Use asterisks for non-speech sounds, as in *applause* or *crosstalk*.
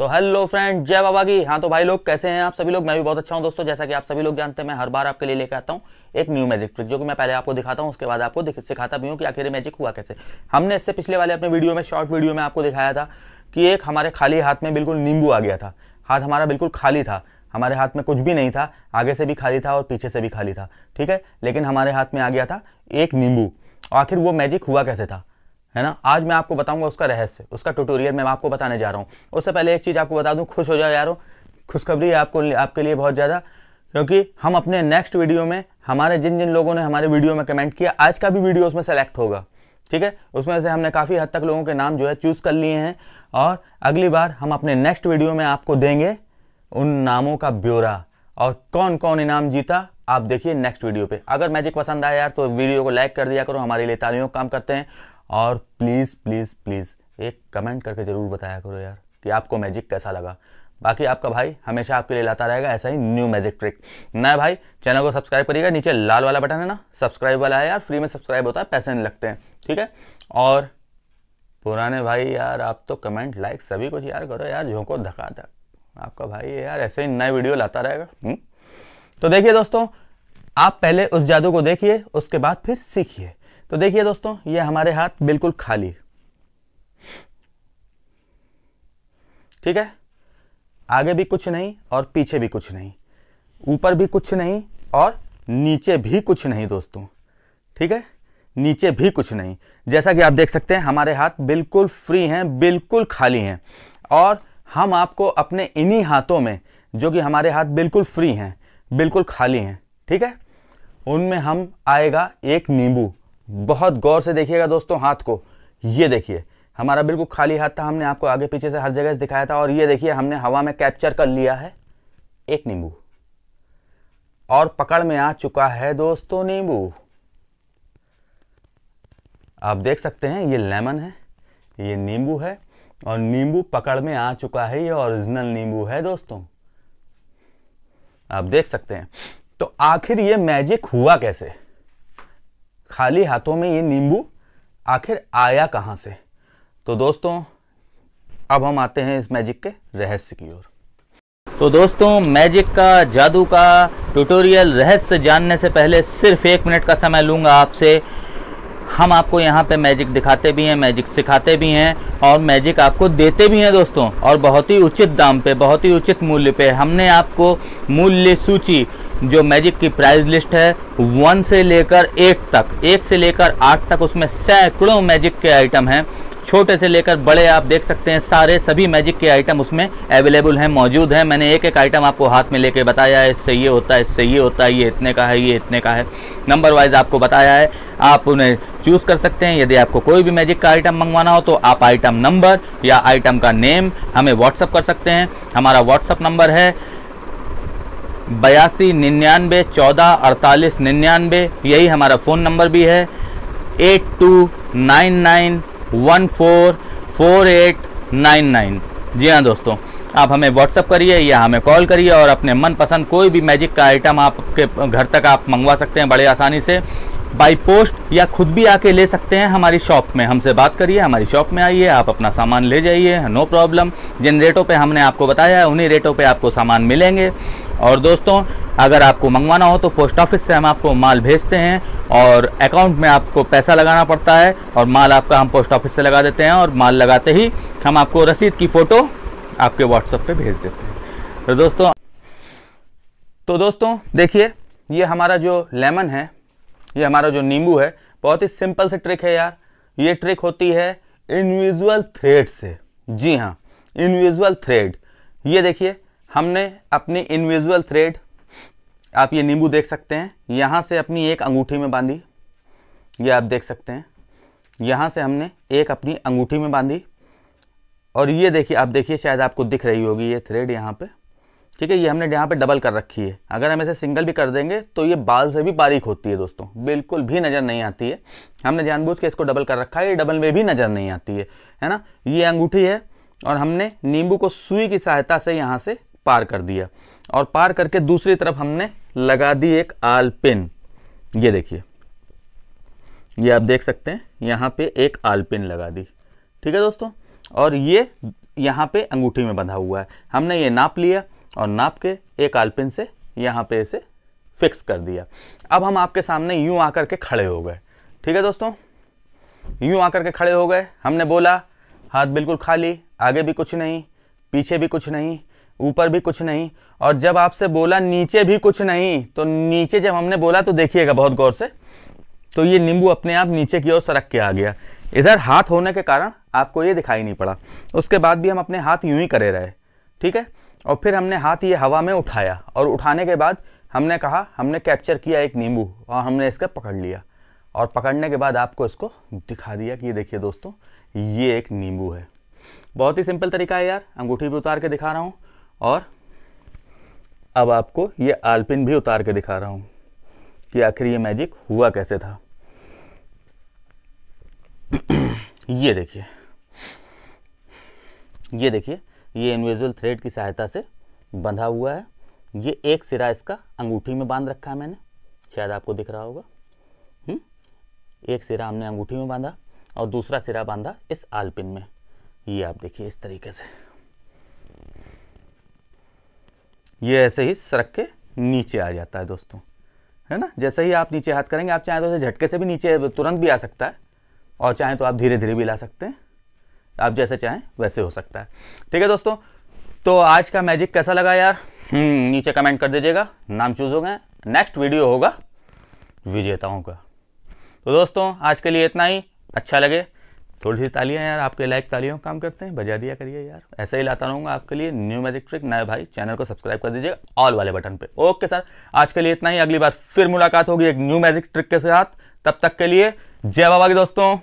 So hello friend जय बाबा की हाँ तो भाई लोग कैसे हैं आप सभी लोग मैं भी बहुत अच्छा हूँ दोस्तों जैसा कि आप सभी लोग जानते हैं मैं हर बार आपके लिए लेकर आता हूँ एक न्यू मैजिक ट्रिक जो कि मैं पहले आपको दिखाता हूँ उसके बाद आपको सिखाता भी हूँ कि आखिर मैजिक हुआ कैसे हमने इससे पिछले वाले अपने वीडियो में शॉर्ट वीडियो में आपको दिखाया था कि एक हमारे खाली हाथ में बिल्कुल नींबू आ गया था हाथ हमारा बिल्कुल खाली था हमारे हाथ में कुछ भी नहीं था आगे से भी खाली था और पीछे से भी खाली था ठीक है लेकिन हमारे हाथ में आ गया था एक नींबू आखिर वो मैजिक हुआ कैसे था है ना आज मैं आपको बताऊंगा उसका रहस्य उसका ट्यूटोरियल मैं आपको बताने जा रहा हूँ उससे पहले एक चीज़ आपको बता दूँ खुश हो जाओ यारो खुशखबरी है आपको आपके लिए बहुत ज़्यादा क्योंकि हम अपने नेक्स्ट वीडियो में हमारे जिन जिन लोगों ने हमारे वीडियो में कमेंट किया आज का भी वीडियो उसमें सेलेक्ट होगा ठीक है उसमें से हमने काफ़ी हद तक लोगों के नाम जो है चूज़ कर लिए हैं और अगली बार हम अपने नेक्स्ट वीडियो में आपको देंगे उन नामों का ब्यौरा और कौन कौन इनाम जीता आप देखिए नेक्स्ट वीडियो पे अगर मैजिक पसंद आया यार तो वीडियो को लाइक कर दिया करो हमारे लिए तालियों काम करते हैं और प्लीज़ प्लीज़ प्लीज़ एक कमेंट करके ज़रूर बताया करो यार कि आपको मैजिक कैसा लगा बाकी आपका भाई हमेशा आपके लिए लाता रहेगा ऐसा ही न्यू मैजिक ट्रिक नया भाई चैनल को सब्सक्राइब करिएगा नीचे लाल वाला बटन है ना सब्सक्राइब वाला है यार फ्री में सब्सक्राइब होता है पैसे नहीं लगते हैं ठीक है और पुराने भाई यार आप तो कमेंट लाइक सभी कुछ यार करो यार झोंको धका धक आपका भाई यार ऐसे ही नए वीडियो लाता रहेगा हम्म? तो देखिए दोस्तों आप पहले उस जादू को देखिए उसके बाद फिर सीखिए तो देखिए दोस्तों ये हमारे हाथ बिल्कुल खाली ठीक है आगे भी कुछ नहीं और पीछे भी कुछ नहीं ऊपर भी कुछ नहीं और नीचे भी कुछ नहीं दोस्तों ठीक है नीचे भी कुछ नहीं जैसा कि आप देख सकते हैं हमारे हाथ बिल्कुल फ्री हैं बिल्कुल खाली हैं और हम आपको अपने इन्हीं हाथों में जो कि हमारे हाथ बिल्कुल फ्री हैं बिल्कुल खाली हैं ठीक है उनमें हम आएगा एक नींबू बहुत गौर से देखिएगा दोस्तों हाथ को ये देखिए हमारा बिल्कुल खाली हाथ था हमने आपको आगे पीछे से हर जगह से दिखाया था और ये देखिए हमने हवा में कैप्चर कर लिया है एक नींबू और पकड़ में आ चुका है दोस्तों नींबू आप देख सकते हैं ये लेमन है ये नींबू है और नींबू पकड़ में आ चुका है ये ओरिजिनल नींबू है दोस्तों आप देख सकते हैं तो आखिर ये मैजिक हुआ कैसे खाली हाथों में ये नींबू आखिर आया कहाँ से तो दोस्तों अब हम आते हैं इस मैजिक के रहस्य की ओर तो दोस्तों मैजिक का जादू का ट्यूटोरियल रहस्य जानने से पहले सिर्फ एक मिनट का समय लूँगा आपसे हम आपको यहाँ पे मैजिक दिखाते भी हैं मैजिक सिखाते भी हैं और मैजिक आपको देते भी हैं दोस्तों और बहुत ही उचित दाम पे बहुत ही उचित मूल्य पे हमने आपको मूल्य सूची जो मैजिक की प्राइस लिस्ट है वन से लेकर एक तक एक से लेकर आठ तक उसमें सैकड़ों मैजिक के आइटम हैं छोटे से लेकर बड़े आप देख सकते हैं सारे सभी मैजिक के आइटम उसमें अवेलेबल हैं मौजूद हैं मैंने एक एक आइटम आपको हाथ में लेके बताया है इससे ये होता है इससे ये होता है ये इतने का है ये इतने का है नंबर वाइज आपको बताया है आप उन्हें चूज़ कर सकते हैं यदि आपको कोई भी मैजिक का आइटम मंगवाना हो तो आप आइटम नंबर या आइटम का नेम हमें व्हाट्सअप कर सकते हैं हमारा व्हाट्सअप नंबर है बयासी निन्यानवे चौदह अड़तालीस निन्यानवे यही हमारा फ़ोन नंबर भी है eight two nine nine one four four eight nine nine जी हाँ दोस्तों आप हमें व्हाट्सअप करिए या हमें कॉल करिए और अपने मनपसंद कोई भी मैजिक का आइटम आपके घर तक आप मंगवा सकते हैं बड़े आसानी से बाई पोस्ट या खुद भी आके ले सकते हैं हमारी शॉप में हमसे बात करिए हमारी शॉप में आइए आप अपना सामान ले जाइए नो प्रॉब्लम जिन रेटों पे हमने आपको बताया है उन्हीं रेटों पे आपको सामान मिलेंगे और दोस्तों अगर आपको मंगवाना हो तो पोस्ट ऑफिस से हम आपको माल भेजते हैं और अकाउंट में आपको पैसा लगाना पड़ता है और माल आपका हम पोस्ट ऑफिस से लगा देते हैं और माल लगाते ही हम आपको रसीद की फ़ोटो आपके व्हाट्सएप पर भेज देते हैं तो दोस्तों तो दोस्तों देखिए ये हमारा जो लेमन है ये हमारा जो नींबू है बहुत ही सिंपल से ट्रिक है यार ये ट्रिक होती है इनविजुअल थ्रेड से जी हाँ इनविजुअल थ्रेड ये देखिए हमने अपनी इनविजुअल थ्रेड आप ये नींबू देख सकते हैं यहाँ से अपनी एक अंगूठी में बांधी ये आप देख सकते हैं यहाँ से हमने एक अपनी अंगूठी में बांधी और ये देखिए आप देखिए शायद आपको दिख रही होगी ये थ्रेड यहाँ पर ठीक है ये हमने यहाँ पे डबल कर रखी है अगर हम इसे सिंगल भी कर देंगे तो ये बाल से भी बारीक होती है दोस्तों बिल्कुल भी नज़र नहीं आती है हमने जानबूझ के इसको डबल कर रखा है ये डबल में भी नज़र नहीं आती है है ना ये अंगूठी है और हमने नींबू को सुई की सहायता से यहाँ से पार कर दिया और पार करके दूसरी तरफ हमने लगा दी एक आल पिन ये देखिए ये आप देख सकते हैं यहाँ पे एक आल पिन लगा दी ठीक है दोस्तों और ये यहाँ पे अंगूठी में बंधा हुआ है हमने ये नाप लिया और नाप के एक आलपिन से यहाँ पे इसे फिक्स कर दिया अब हम आपके सामने यूँ आकर के खड़े हो गए ठीक है दोस्तों यूं आकर के खड़े हो गए हमने बोला हाथ बिल्कुल खाली आगे भी कुछ नहीं पीछे भी कुछ नहीं ऊपर भी कुछ नहीं और जब आपसे बोला नीचे भी कुछ नहीं तो नीचे जब हमने बोला तो देखिएगा बहुत गौर से तो ये नींबू अपने आप नीचे की ओर सरक के आ गया इधर हाथ होने के कारण आपको ये दिखाई नहीं पड़ा उसके बाद भी हम अपने हाथ यूं ही करे रहे ठीक है और फिर हमने हाथ ये हवा में उठाया और उठाने के बाद हमने कहा हमने कैप्चर किया एक नींबू और हमने इसका पकड़ लिया और पकड़ने के बाद आपको इसको दिखा दिया कि ये देखिए दोस्तों ये एक नींबू है बहुत ही सिंपल तरीका है यार अंगूठी भी उतार के दिखा रहा हूँ और अब आपको ये आलपिन भी उतार के दिखा रहा हूँ कि आखिर ये मैजिक हुआ कैसे था *clears throat* ये देखिए ये देखिए ये इन्विजुअल थ्रेड की सहायता से बंधा हुआ है ये एक सिरा इसका अंगूठी में बांध रखा है मैंने शायद आपको दिख रहा होगा हुँ? हम्म, एक सिरा हमने अंगूठी में बांधा और दूसरा सिरा बांधा इस आलपिन में ये आप देखिए इस तरीके से ये ऐसे ही सरक के नीचे आ जाता है दोस्तों है ना जैसे ही आप नीचे हाथ करेंगे आप चाहें तो झटके से भी नीचे तुरंत भी आ सकता है और चाहें तो आप धीरे धीरे भी ला सकते हैं आप जैसे चाहें वैसे हो सकता है ठीक है दोस्तों तो आज का मैजिक कैसा लगा यार हम्म, नीचे कमेंट कर दीजिएगा नाम चूज हो गए नेक्स्ट वीडियो होगा विजेताओं का तो दोस्तों आज के लिए इतना ही अच्छा लगे थोड़ी सी तालियां यार आपके लाइक तालियों काम करते हैं बजा दिया करिए यार ऐसे ही लाता रहूंगा आपके लिए न्यू मैजिक ट्रिक नए भाई चैनल को सब्सक्राइब कर दीजिए ऑल वाले बटन पे ओके सर आज के लिए इतना ही अगली बार फिर मुलाकात होगी एक न्यू मैजिक ट्रिक के साथ तब तक के लिए जय बाबा के दोस्तों